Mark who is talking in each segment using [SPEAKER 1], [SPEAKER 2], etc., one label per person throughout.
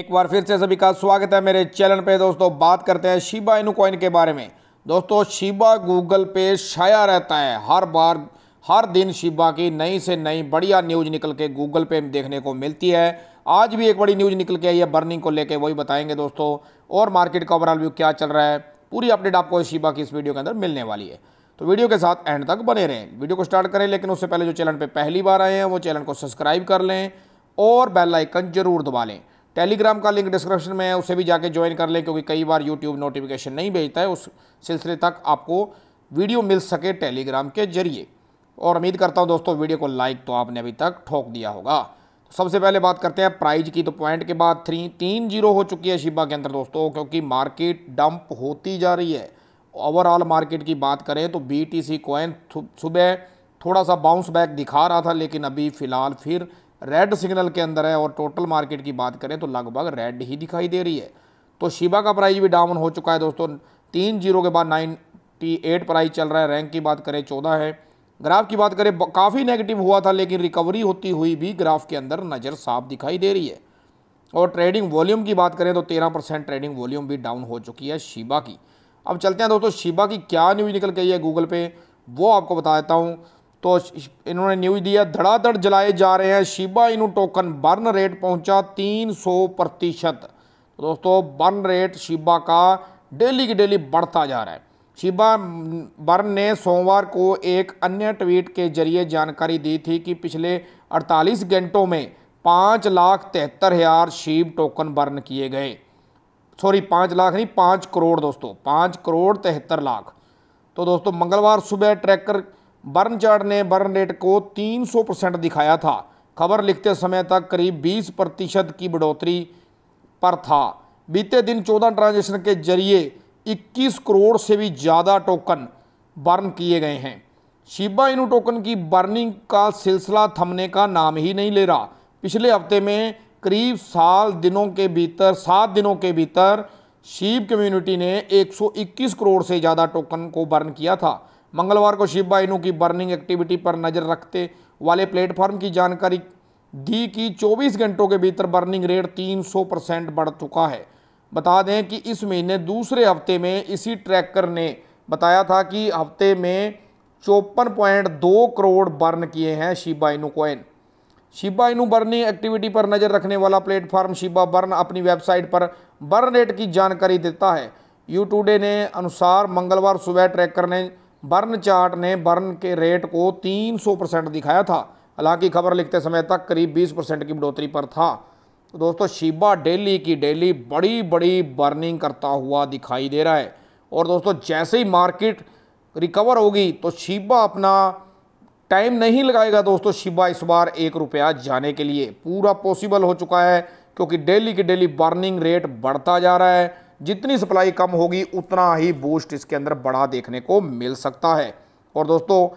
[SPEAKER 1] एक बार फिर से सभी का स्वागत है मेरे चैनल पे दोस्तों बात करते हैं शिबा इनू कॉइन के बारे में दोस्तों शिबा गूगल पे छाया रहता है हर बार हर दिन शिबा की नई से नई बढ़िया न्यूज निकल के गूगल पे देखने को मिलती है आज भी एक बड़ी न्यूज निकल के आई है बर्निंग को लेके वही बताएंगे दोस्तों और मार्केट का ओवरऑल व्यू क्या चल रहा है पूरी अपडेट आपको शिबा की इस वीडियो के अंदर मिलने वाली है तो वीडियो के साथ एंड तक बने रहें वीडियो को स्टार्ट करें लेकिन उससे पहले जो चैनल पर पहली बार आए हैं वो चैनल को सब्सक्राइब कर लें और बेल आइकन जरूर दबा लें टेलीग्राम का लिंक डिस्क्रिप्शन में है उसे भी जाके ज्वाइन कर लें क्योंकि कई बार यूट्यूब नोटिफिकेशन नहीं भेजता है उस सिलसिले तक आपको वीडियो मिल सके टेलीग्राम के जरिए और उम्मीद करता हूँ दोस्तों वीडियो को लाइक तो आपने अभी तक ठोक दिया होगा तो सबसे पहले बात करते हैं प्राइज की तो पॉइंट के बाद थ्री तीन जीरो हो चुकी है शिबा के अंदर दोस्तों क्योंकि मार्केट डंप होती जा रही है ओवरऑल मार्केट की बात करें तो बी टी सी कॉइन सुबह थोड़ा सा बाउंस बैक दिखा रहा था लेकिन अभी फ़िलहाल फिर रेड सिग्नल के अंदर है और टोटल मार्केट की बात करें तो लगभग रेड ही दिखाई दे रही है तो शिबा का प्राइस भी डाउन हो चुका है दोस्तों तीन जीरो के बाद नाइन्टी एट प्राइस चल रहा है रैंक की बात करें चौदह है ग्राफ की बात करें काफ़ी नेगेटिव हुआ था लेकिन रिकवरी होती हुई भी ग्राफ के अंदर नज़र साफ दिखाई दे रही है और ट्रेडिंग वॉल्यूम की बात करें तो तेरह परसेंट ट्रेडिंग वॉल्यूम भी डाउन हो चुकी है शिबा की अब चलते हैं दोस्तों शिबा की क्या न्यूज़ निकल गई है गूगल पे वो आपको बता देता हूँ तो इन्होंने न्यूज दिया धड़ाधड़ जलाए जा रहे हैं शिबा इनू टोकन बर्न रेट पहुंचा 300 प्रतिशत तो दोस्तों बर्न रेट शिबा का डेली की डेली बढ़ता जा रहा है शिबा बर्न ने सोमवार को एक अन्य ट्वीट के जरिए जानकारी दी थी कि पिछले 48 घंटों में पाँच लाख तिहत्तर हज़ार शिब टोकन बर्न किए गए सॉरी पाँच लाख नहीं पाँच करोड़ दोस्तों पाँच करोड़ तिहत्तर लाख तो दोस्तों मंगलवार सुबह ट्रैकर बर्नचार्ड ने बर्न रेट को 300 परसेंट दिखाया था खबर लिखते समय तक करीब 20 प्रतिशत की बढ़ोतरी पर था बीते दिन 14 ट्रांजेक्शन के जरिए 21 करोड़ से भी ज़्यादा टोकन बर्न किए गए हैं शिबा इनू टोकन की बर्निंग का सिलसिला थमने का नाम ही नहीं ले रहा पिछले हफ्ते में करीब साल दिनों के भीतर सात दिनों के भीतर शिव कम्युनिटी ने 121 करोड़ से ज़्यादा टोकन को बर्न किया था मंगलवार को शिव बाइनू की बर्निंग एक्टिविटी पर नज़र रखते वाले प्लेटफॉर्म की जानकारी दी कि 24 घंटों के भीतर बर्निंग रेट 300 परसेंट बढ़ चुका है बता दें कि इस महीने दूसरे हफ्ते में इसी ट्रैकर ने बताया था कि हफ्ते में चौपन पॉइंट दो करोड़ बर्न किए हैं Shiba Inu coin Shiba Inu burning activity पर नज़र रखने वाला प्लेटफॉर्म शिबा बर्न अपनी वेबसाइट पर बर्न रेट की जानकारी देता है यू टूडे ने अनुसार मंगलवार सुबह ट्रैकर ने बर्न चार्ट ने बर्न के रेट को 300 परसेंट दिखाया था हालांकि खबर लिखते समय तक करीब 20 परसेंट की बढ़ोतरी पर था तो दोस्तों शिबा डेली की डेली बड़ी बड़ी बर्निंग करता हुआ दिखाई दे रहा है और दोस्तों जैसे ही मार्केट रिकवर होगी तो शिबा अपना टाइम नहीं लगाएगा दोस्तों शिबा इस बार एक रुपया जाने के लिए पूरा पॉसिबल हो चुका है क्योंकि डेली की डेली बर्निंग रेट बढ़ता जा रहा है जितनी सप्लाई कम होगी उतना ही बूस्ट इसके अंदर बड़ा देखने को मिल सकता है और दोस्तों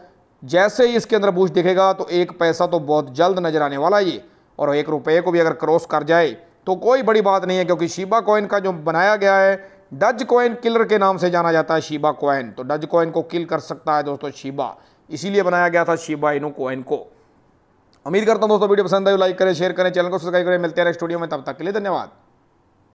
[SPEAKER 1] जैसे ही इसके अंदर बूस्ट दिखेगा तो एक पैसा तो बहुत जल्द नजर आने वाला ये और एक रुपये को भी अगर क्रॉस कर जाए तो कोई बड़ी बात नहीं है क्योंकि शिबा कॉइन का जो बनाया गया है डज कॉइन किलर के नाम से जाना जाता है शिबा कॉइन तो डज कॉइन को किल कर सकता है दोस्तों शिबा इसीलिए बनाया गया था शिबा इनो कॉइन को उम्मीद करता हूं दोस्तों वीडियो पसंद आए लाइक करें शेयर करें चैनल को सब्सक्राइब करें मिलते हैं नेक्स्ट में तब तक के लिए धन्यवाद